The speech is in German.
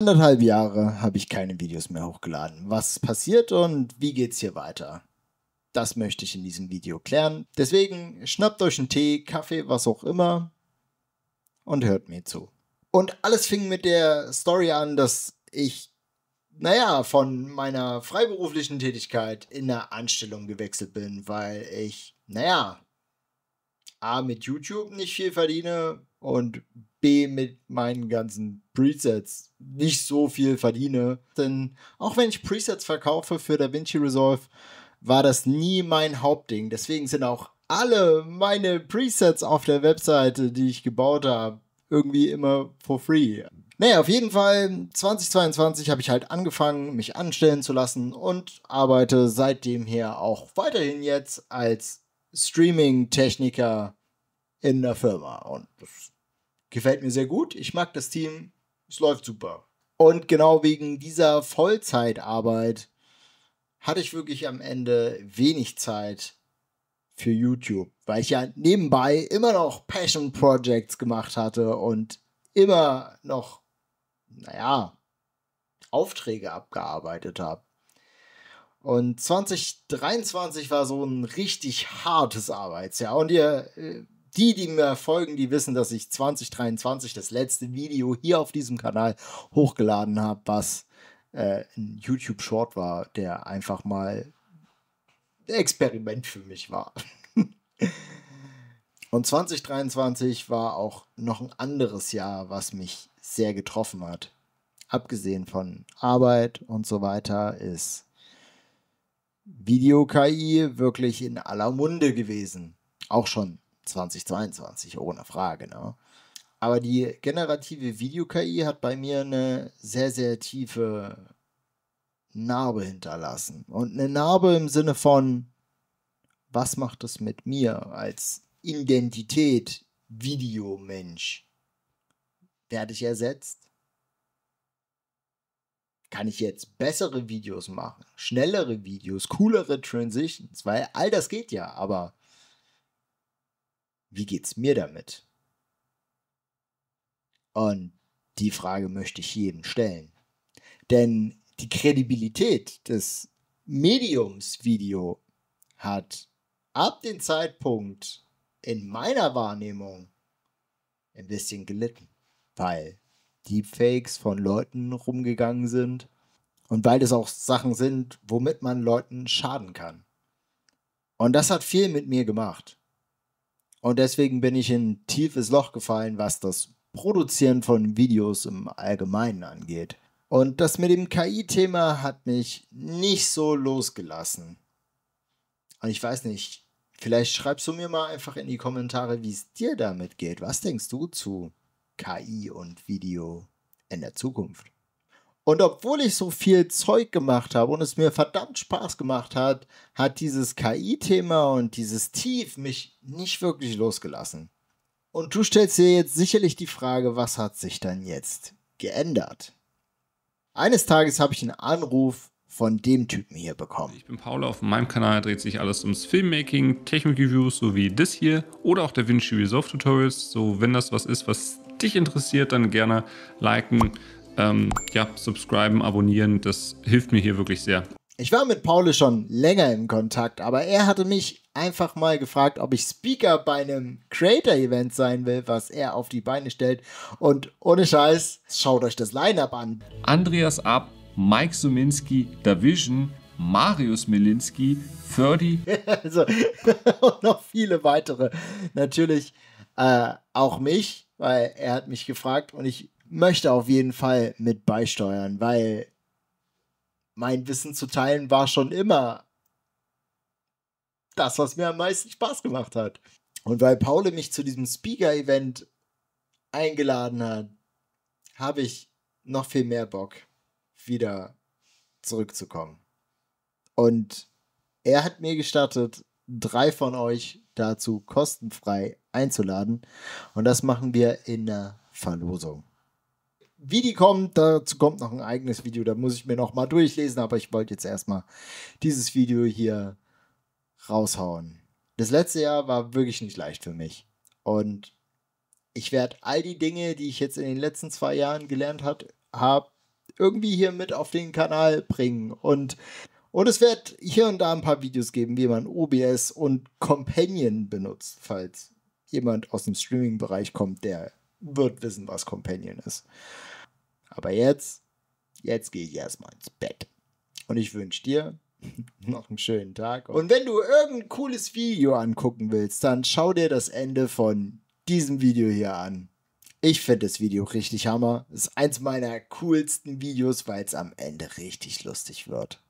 anderthalb Jahre habe ich keine Videos mehr hochgeladen. Was passiert und wie geht's hier weiter? Das möchte ich in diesem Video klären. Deswegen schnappt euch einen Tee, Kaffee, was auch immer und hört mir zu. Und alles fing mit der Story an, dass ich, naja, von meiner freiberuflichen Tätigkeit in eine Anstellung gewechselt bin, weil ich, naja, A, mit YouTube nicht viel verdiene und B mit meinen ganzen Presets nicht so viel verdiene. Denn auch wenn ich Presets verkaufe für DaVinci Resolve, war das nie mein Hauptding. Deswegen sind auch alle meine Presets auf der Webseite, die ich gebaut habe, irgendwie immer for free. Naja, auf jeden Fall, 2022 habe ich halt angefangen, mich anstellen zu lassen und arbeite seitdem her auch weiterhin jetzt als Streaming-Techniker in der Firma. Und das gefällt mir sehr gut. Ich mag das Team. Es läuft super. Und genau wegen dieser Vollzeitarbeit hatte ich wirklich am Ende wenig Zeit für YouTube, weil ich ja nebenbei immer noch Passion Projects gemacht hatte und immer noch, naja, Aufträge abgearbeitet habe. Und 2023 war so ein richtig hartes Arbeitsjahr. Und ihr äh, die, die mir folgen, die wissen, dass ich 2023 das letzte Video hier auf diesem Kanal hochgeladen habe, was äh, ein YouTube Short war, der einfach mal ein Experiment für mich war. Und 2023 war auch noch ein anderes Jahr, was mich sehr getroffen hat. Abgesehen von Arbeit und so weiter ist Video-KI wirklich in aller Munde gewesen. Auch schon 2022, ohne Frage. Ne? Aber die generative Video-KI hat bei mir eine sehr, sehr tiefe Narbe hinterlassen. Und eine Narbe im Sinne von, was macht es mit mir als Identität, Videomensch? Werde ich ersetzt? Kann ich jetzt bessere Videos machen, schnellere Videos, coolere Transitions? Weil all das geht ja, aber wie geht's mir damit? Und die Frage möchte ich jedem stellen. Denn die Kredibilität des Mediums Video hat ab dem Zeitpunkt in meiner Wahrnehmung ein bisschen gelitten, weil Deepfakes von Leuten rumgegangen sind und weil das auch Sachen sind, womit man Leuten schaden kann. Und das hat viel mit mir gemacht. Und deswegen bin ich in ein tiefes Loch gefallen, was das Produzieren von Videos im Allgemeinen angeht. Und das mit dem KI-Thema hat mich nicht so losgelassen. Und ich weiß nicht, vielleicht schreibst du mir mal einfach in die Kommentare, wie es dir damit geht. Was denkst du zu KI und Video in der Zukunft? Und obwohl ich so viel Zeug gemacht habe und es mir verdammt Spaß gemacht hat, hat dieses KI-Thema und dieses Tief mich nicht wirklich losgelassen. Und du stellst dir jetzt sicherlich die Frage, was hat sich dann jetzt geändert? Eines Tages habe ich einen Anruf von dem Typen hier bekommen. Ich bin Paula, auf meinem Kanal dreht sich alles ums Filmmaking, Technik-Reviews, sowie das hier oder auch der DaVinci Resolve Tutorials. So, wenn das was ist, was dich interessiert, dann gerne liken, ähm, ja, subscriben, abonnieren, das hilft mir hier wirklich sehr. Ich war mit Paul schon länger in Kontakt, aber er hatte mich einfach mal gefragt, ob ich Speaker bei einem Creator-Event sein will, was er auf die Beine stellt. Und ohne Scheiß, schaut euch das Line-Up an. Andreas Ab, Mike Suminski, Division, Marius Milinski, Ferdi. also, und noch viele weitere. Natürlich äh, auch mich, weil er hat mich gefragt und ich möchte auf jeden Fall mit beisteuern, weil mein Wissen zu teilen war schon immer das, was mir am meisten Spaß gemacht hat. Und weil Paul mich zu diesem Speaker-Event eingeladen hat, habe ich noch viel mehr Bock, wieder zurückzukommen. Und er hat mir gestattet, drei von euch dazu kostenfrei einzuladen. Und das machen wir in der Verlosung. Wie die kommt, dazu kommt noch ein eigenes Video, da muss ich mir noch mal durchlesen, aber ich wollte jetzt erstmal dieses Video hier raushauen. Das letzte Jahr war wirklich nicht leicht für mich und ich werde all die Dinge, die ich jetzt in den letzten zwei Jahren gelernt habe, irgendwie hier mit auf den Kanal bringen und und es wird hier und da ein paar Videos geben, wie man OBS und Companion benutzt, falls jemand aus dem Streaming-Bereich kommt, der wird wissen, was Companion ist. Aber jetzt, jetzt gehe ich erstmal ins Bett. Und ich wünsche dir noch einen schönen Tag. Und wenn du irgendein cooles Video angucken willst, dann schau dir das Ende von diesem Video hier an. Ich finde das Video richtig hammer. Ist eins meiner coolsten Videos, weil es am Ende richtig lustig wird.